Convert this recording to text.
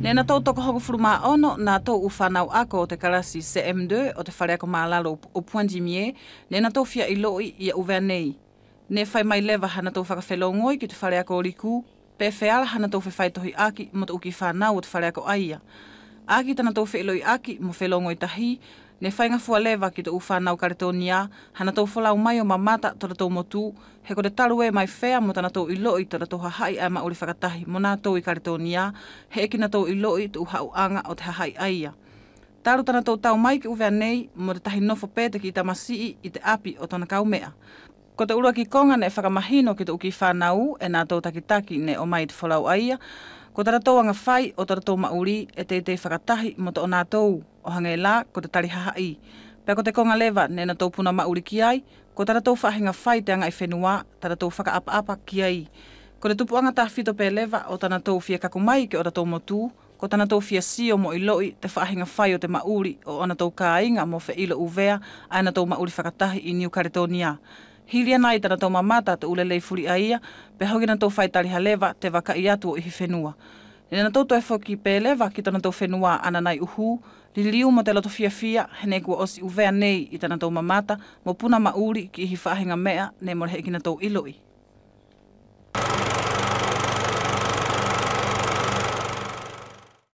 Nena tau toko hoko furuma ono, nā tau uwhanau ako o te karasi CM2 o te whareako mālalo o Puanji Mie, nena tau fia i loi i a uwea nei. Ne whai mai lewa hana tau whakawhelo ngoi ki te whareako ako riku, pe whiala hana tau whewhai tohi aki mo te uki whanau o te ako aia. Aki tana tau whiloi aki mo whelo ngoi tahi, ne whainga fua lewa ki te uwha nau karetonia, hana tau whala o mai o mamata tora tau motu, he ko taru e mai whea mo i tau iloi tora tau hahai a ma uri whakatahi mo nā tau i karetonia, he eki na i iloi tu uha anga o te hai aia. Taru tana tau tau mai ki uwea nei, mo te tahi nofo pete ki i tamasii i te api o tana kaumea. Ko te urua ki konga ne whakamahino ki te uki whanau e nā tau takitaki ne o mai te whalau aia, Ko taratou anga whai o taratou mauri e te te whakatahi mo te onatou o hangai la ko te tari haha Pea ko te konga lewa nena tou puna mauri ki ai, ko taratou whahinga whai te anga i e whenua, taratou whakaapaapa ki ai. Ko te tupu anga tawhito pe lewa o taratou fia kakumai ke o taratou motu, ko tana tō fia si o mo i loi te whaahinga whai o te mauri o ana tō kāinga mo whaila uvea a ana mauri whakatahi i New Caledonia. Hili ana i tana tau mamata te ulele i furi a ia, pe haugina tau whaitari haleva te waka i atu o ihi whenua. Nena na tau toi whoki pe lewa ki tana tau whenua ana nai uhu, li liu mo te lato fia fia, hene kua osi uvea nei i tana tau mamata, mo puna mauri ki ihi whahinga mea, ne mo rehe ki na iloi.